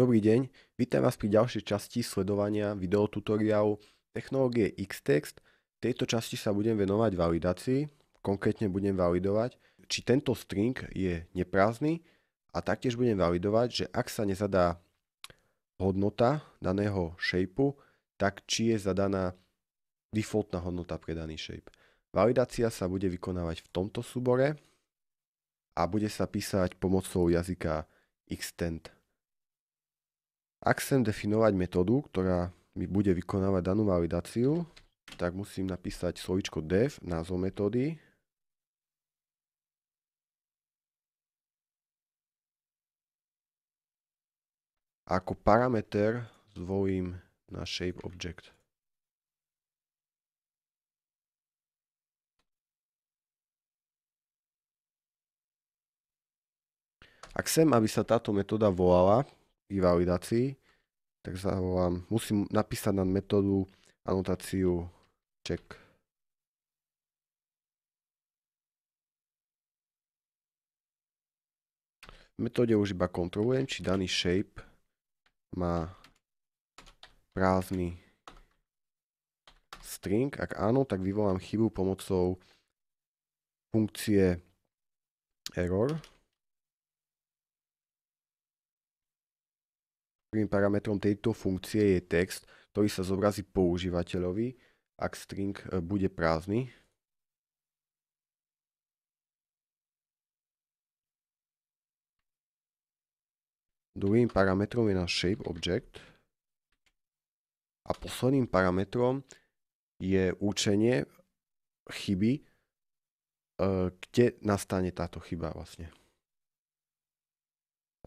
Dobrý deň, vítam vás pri ďalšej časti sledovania videotutoriálu technológie Xtext. V tejto časti sa budem venovať validácii, konkrétne budem validovať, či tento string je neprázdny a taktiež budem validovať, že ak sa nezadá hodnota daného shapeu, tak či je zadaná defaultná hodnota pre daný shape. Validácia sa bude vykonávať v tomto súbore a bude sa písať pomocou jazyka Xtent. Ak chcem definovať metódu, ktorá mi bude vykonávať danú validáciu, tak musím napísať slovičko def, názov metódy. A ako parameter zvolím na shape object. Ak chcem, aby sa táto metóda volala, k validácii, tak zavolám, musím napísať na metódu anotáciu check. V metóde už iba kontrolujem, či daný shape má prázdny string. Ak áno, tak vyvolám chybu pomocou funkcie error Prvým parametrom tejto funkcie je text, ktorý sa zobrazí používateľovi, ak string e, bude prázdny. Druhým parametrom je náš shape object. A posledným parametrom je určenie chyby, e, kde nastane táto chyba vlastne.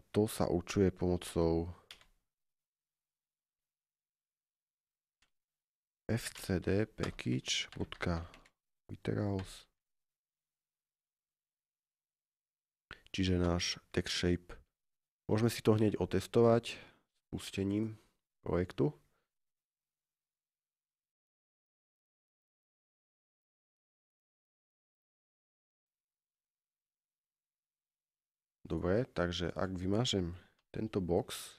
A to sa určuje pomocou fcd package odka literals čiže náš text shape. Môžeme si to hneď otestovať spustením projektu. Dobre, takže ak vymažem tento box,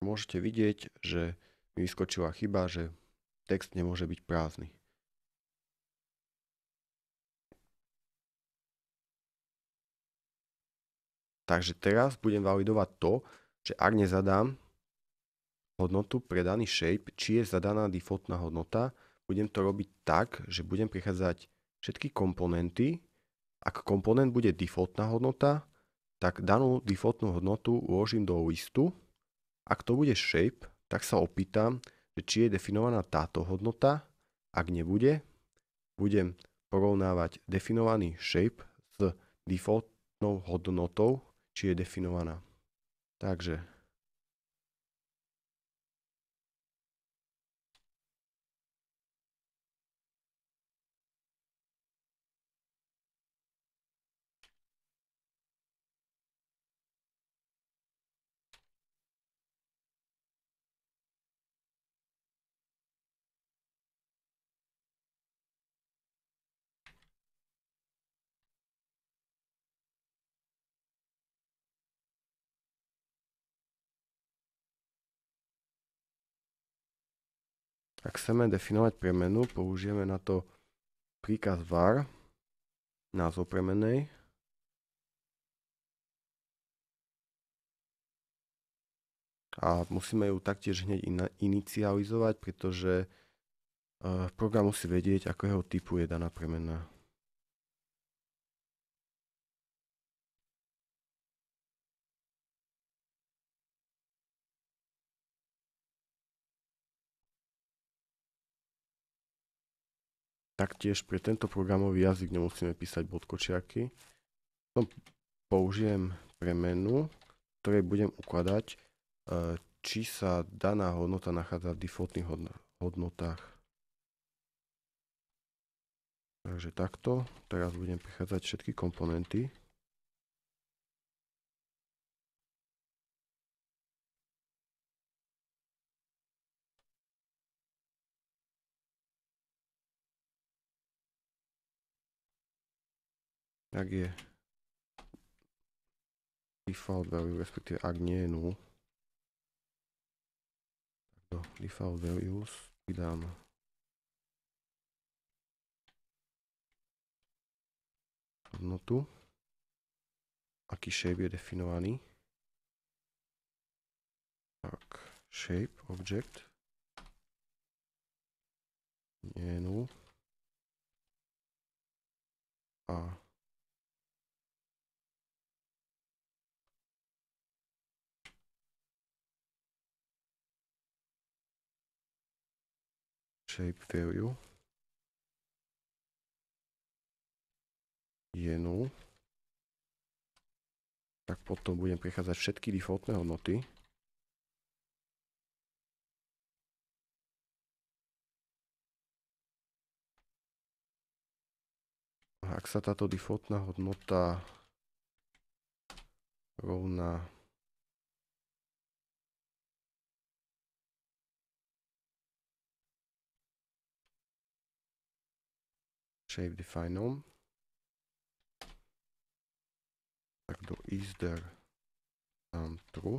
môžete vidieť, že mi vyskočila chyba, že text nemôže byť prázdny. Takže teraz budem validovať to, že ak nezadám hodnotu pre daný shape, či je zadaná defaultná hodnota, budem to robiť tak, že budem prichádzať všetky komponenty. Ak komponent bude defaultná hodnota, tak danú defaultnú hodnotu uložím do listu. Ak to bude shape, tak sa opýtam, že či je definovaná táto hodnota, ak nebude, budem porovnávať definovaný shape s defaultnou hodnotou, či je definovaná. Takže Ak chceme definovať premenu, použijeme na to príkaz var, názov premenej, a musíme ju taktiež hneď inicializovať, pretože eh, program musí vedieť, akého typu je daná premena. Taktiež pre tento programový jazyk nemusíme písať bodkočiarky. Potom použijem premenu, ktorej budem ukladať, e, či sa daná hodnota nachádza v defaultných hodnotách. Takže takto. Teraz budem prichádzať všetky komponenty. ak je default value, respektíve ak nie je null, tak do default values vydám hodnotu, aký shape je definovaný. Tak, shape, object, nie je null. A shape value je 0 tak potom budem prechádzať všetky defaultné hodnoty. ak sa táto defaultná hodnota rovná shape define on. Tak do is there dám true.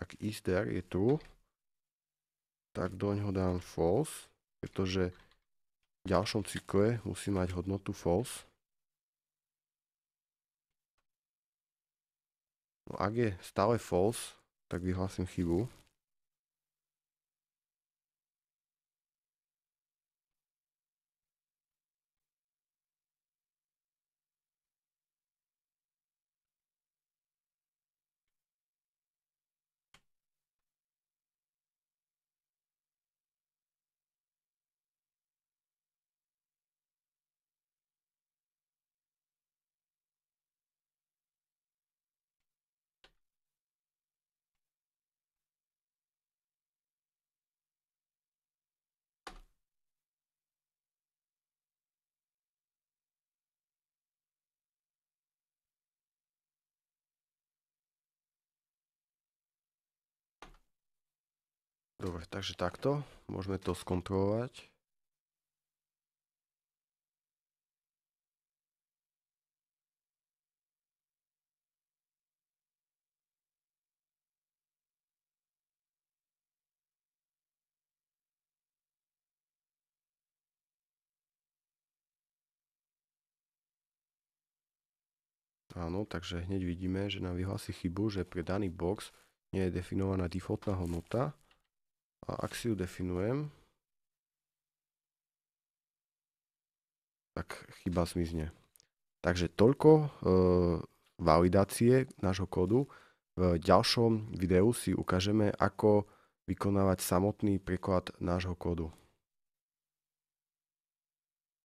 Tak is there je true. Tak do ňoho dám false, pretože v ďalšom cykle musí mať hodnotu false. No ak je stále false, tak vyhlásim chybu. Dobre, takže takto. Môžeme to skontrolovať. Áno, takže hneď vidíme, že nám vyhlási chybu, že pre daný box nie je definovaná defaultná hodnota, a ak si ju definujem, tak chyba zmizne. Takže toľko e, validácie nášho kódu. V ďalšom videu si ukážeme, ako vykonávať samotný preklad nášho kódu.